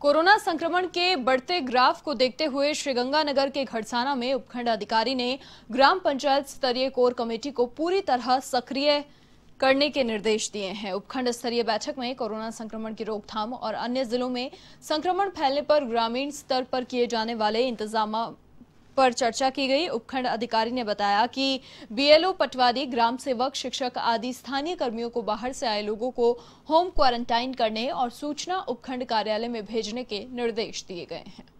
corona संक्रमण के बढ़ते ग्राफ को देखते हुए श्रीगंगानगर के घड़साना में उपखंड अधिकारी ने ग्राम पंचायत स्तरीय कोर कमेटी को पूरी तरह सक्रिय करने के निर्देश दिए हैं उपखंड स्तरीय बैठक में कोरोना संक्रमण की रोकथाम और अन्य जिलों में संक्रमण फैलने पर ग्रामीण स्तर पर किए जाने वाले इंतजाम पर चर्चा की गई उपखंड अधिकारी ने बताया कि बीएलओ पटवारी ग्राम सेवक शिक्षक आदि स्थानीय कर्मियों को बाहर से आए लोगों को होम क्वारंटाइन करने और सूचना उपखंड कार्यालय में भेजने के निर्देश दिए गए हैं